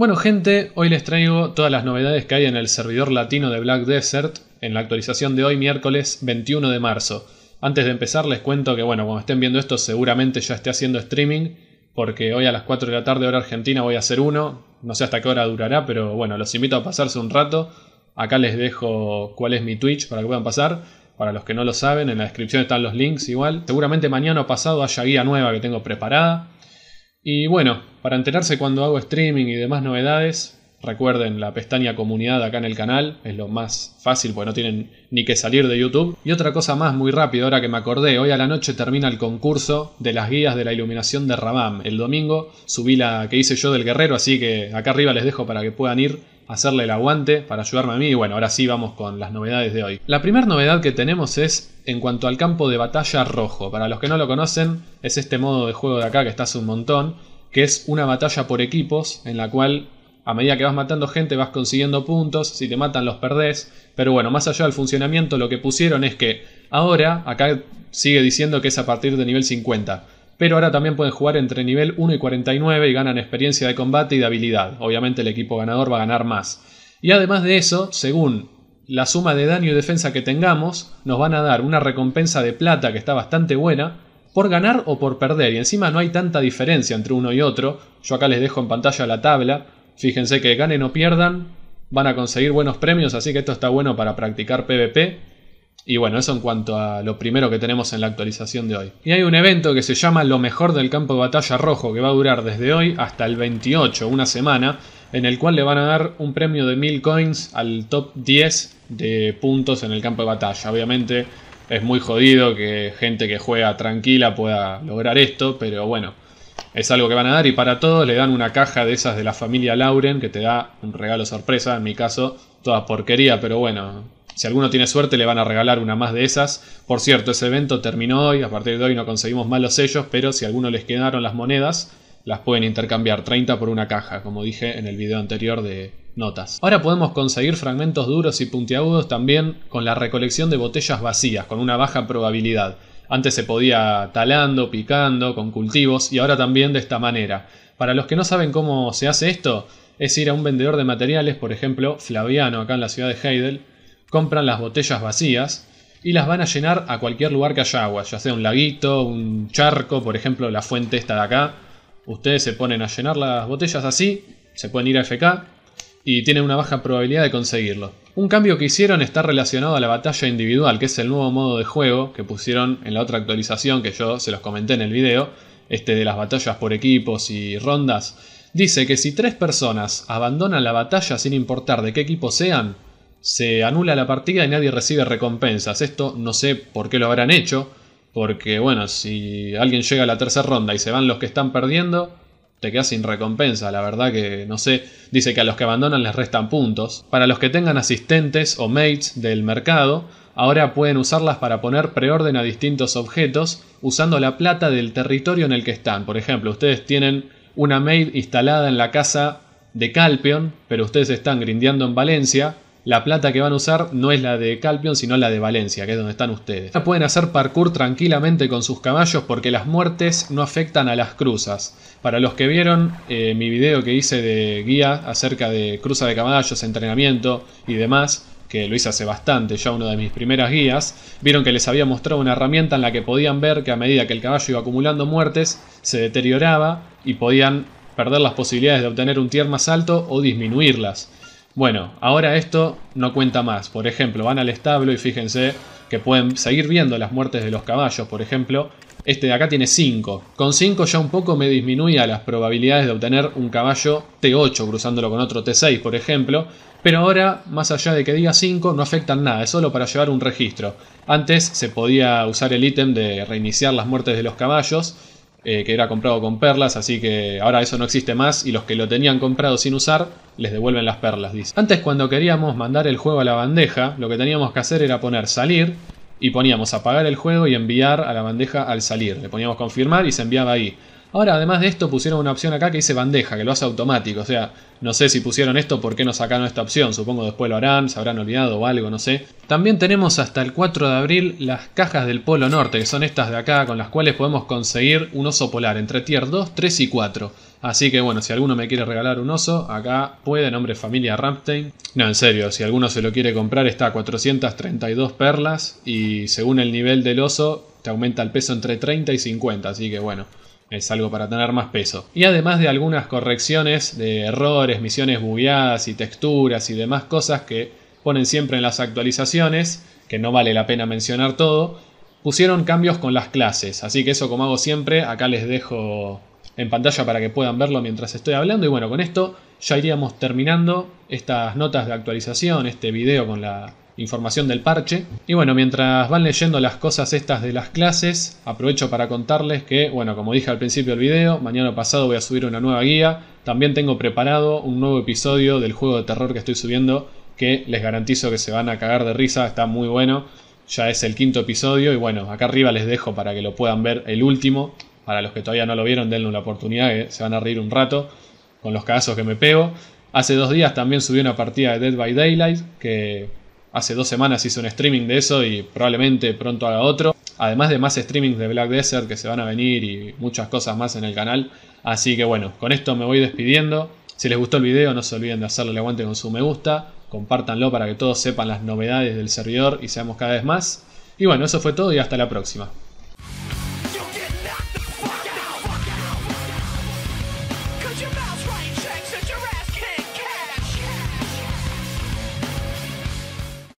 Bueno gente, hoy les traigo todas las novedades que hay en el servidor latino de Black Desert en la actualización de hoy miércoles 21 de marzo. Antes de empezar les cuento que bueno, cuando estén viendo esto seguramente ya esté haciendo streaming porque hoy a las 4 de la tarde hora argentina voy a hacer uno, no sé hasta qué hora durará, pero bueno, los invito a pasarse un rato. Acá les dejo cuál es mi Twitch para que puedan pasar. Para los que no lo saben, en la descripción están los links igual. Seguramente mañana o pasado haya guía nueva que tengo preparada. Y bueno, para enterarse cuando hago streaming y demás novedades, Recuerden la pestaña comunidad acá en el canal, es lo más fácil porque no tienen ni que salir de YouTube. Y otra cosa más muy rápido, ahora que me acordé, hoy a la noche termina el concurso de las guías de la iluminación de Ramam. El domingo subí la que hice yo del guerrero, así que acá arriba les dejo para que puedan ir hacerle el aguante para ayudarme a mí. Y bueno, ahora sí vamos con las novedades de hoy. La primera novedad que tenemos es en cuanto al campo de batalla rojo. Para los que no lo conocen, es este modo de juego de acá que está hace un montón, que es una batalla por equipos en la cual a medida que vas matando gente vas consiguiendo puntos, si te matan los perdés, pero bueno, más allá del funcionamiento lo que pusieron es que ahora acá sigue diciendo que es a partir de nivel 50 pero ahora también pueden jugar entre nivel 1 y 49 y ganan experiencia de combate y de habilidad. Obviamente el equipo ganador va a ganar más. Y además de eso, según la suma de daño y defensa que tengamos, nos van a dar una recompensa de plata que está bastante buena, por ganar o por perder. Y encima no hay tanta diferencia entre uno y otro. Yo acá les dejo en pantalla la tabla. Fíjense que ganen o pierdan, van a conseguir buenos premios, así que esto está bueno para practicar PvP. Y bueno, eso en cuanto a lo primero que tenemos en la actualización de hoy. Y hay un evento que se llama Lo mejor del campo de batalla rojo, que va a durar desde hoy hasta el 28, una semana, en el cual le van a dar un premio de 1000 coins al top 10 de puntos en el campo de batalla. Obviamente es muy jodido que gente que juega tranquila pueda lograr esto, pero bueno, es algo que van a dar y para todos le dan una caja de esas de la familia Lauren que te da un regalo sorpresa, en mi caso, toda porquería, pero bueno, si alguno tiene suerte, le van a regalar una más de esas. Por cierto, ese evento terminó hoy. A partir de hoy no conseguimos más los sellos, pero si a alguno les quedaron las monedas, las pueden intercambiar 30 por una caja, como dije en el video anterior de notas. Ahora podemos conseguir fragmentos duros y puntiagudos también con la recolección de botellas vacías, con una baja probabilidad. Antes se podía talando, picando, con cultivos y ahora también de esta manera. Para los que no saben cómo se hace esto, es ir a un vendedor de materiales, por ejemplo, Flaviano, acá en la ciudad de Heidel, compran las botellas vacías y las van a llenar a cualquier lugar que haya agua, ya sea un laguito, un charco, por ejemplo, la fuente esta de acá. Ustedes se ponen a llenar las botellas así, se pueden ir a FK y tienen una baja probabilidad de conseguirlo. Un cambio que hicieron está relacionado a la batalla individual, que es el nuevo modo de juego que pusieron en la otra actualización que yo se los comenté en el video, este de las batallas por equipos y rondas. Dice que si tres personas abandonan la batalla sin importar de qué equipo sean, se anula la partida y nadie recibe recompensas. Esto no sé por qué lo habrán hecho, porque bueno, si alguien llega a la tercera ronda y se van los que están perdiendo, te quedas sin recompensa, la verdad que no sé, dice que a los que abandonan les restan puntos. Para los que tengan asistentes o mates del mercado, ahora pueden usarlas para poner preorden a distintos objetos usando la plata del territorio en el que están. Por ejemplo, ustedes tienen una maid instalada en la casa de Calpion, pero ustedes están grindeando en Valencia, la plata que van a usar no es la de Calpion, sino la de Valencia, que es donde están ustedes. Ya pueden hacer parkour tranquilamente con sus caballos porque las muertes no afectan a las cruzas. Para los que vieron eh, mi video que hice de guía acerca de cruza de caballos, entrenamiento y demás, que lo hice hace bastante, ya uno de mis primeras guías, vieron que les había mostrado una herramienta en la que podían ver que a medida que el caballo iba acumulando muertes, se deterioraba y podían perder las posibilidades de obtener un tier más alto o disminuirlas. Bueno, ahora esto no cuenta más. Por ejemplo, van al establo y fíjense que pueden seguir viendo las muertes de los caballos, por ejemplo. Este de acá tiene 5. Con 5 ya un poco me disminuía las probabilidades de obtener un caballo T8 cruzándolo con otro T6, por ejemplo. Pero ahora, más allá de que diga 5, no afectan nada, es solo para llevar un registro. Antes se podía usar el ítem de reiniciar las muertes de los caballos eh, que era comprado con perlas, así que ahora eso no existe más y los que lo tenían comprado sin usar les devuelven las perlas, dice. Antes cuando queríamos mandar el juego a la bandeja, lo que teníamos que hacer era poner salir y poníamos apagar el juego y enviar a la bandeja al salir. Le poníamos confirmar y se enviaba ahí. Ahora, además de esto, pusieron una opción acá que dice bandeja, que lo hace automático. O sea, no sé si pusieron esto, ¿por qué no sacaron esta opción? Supongo después lo harán, se habrán olvidado o algo, no sé. También tenemos hasta el 4 de abril las cajas del Polo Norte, que son estas de acá, con las cuales podemos conseguir un oso polar entre tier 2, 3 y 4. Así que bueno, si alguno me quiere regalar un oso, acá puede, nombre familia Ramstein. No, en serio, si alguno se lo quiere comprar, está a 432 perlas y según el nivel del oso, te aumenta el peso entre 30 y 50, así que bueno. Es algo para tener más peso. Y además de algunas correcciones de errores, misiones bugueadas y texturas y demás cosas que ponen siempre en las actualizaciones, que no vale la pena mencionar todo, pusieron cambios con las clases. Así que eso como hago siempre, acá les dejo en pantalla para que puedan verlo mientras estoy hablando. Y bueno, con esto ya iríamos terminando estas notas de actualización, este video con la información del parche. Y bueno, mientras van leyendo las cosas estas de las clases, aprovecho para contarles que, bueno, como dije al principio del video, mañana pasado voy a subir una nueva guía. También tengo preparado un nuevo episodio del juego de terror que estoy subiendo, que les garantizo que se van a cagar de risa, está muy bueno. Ya es el quinto episodio y bueno, acá arriba les dejo para que lo puedan ver el último. Para los que todavía no lo vieron, denle una oportunidad, que se van a reír un rato con los cagazos que me pego. Hace dos días también subí una partida de Dead by Daylight, que hace dos semanas hice un streaming de eso y probablemente pronto haga otro. Además de más streamings de Black Desert que se van a venir y muchas cosas más en el canal. Así que bueno, con esto me voy despidiendo. Si les gustó el video no se olviden de hacerle el aguante con su me gusta. Compártanlo para que todos sepan las novedades del servidor y seamos cada vez más. Y bueno, eso fue todo y hasta la próxima.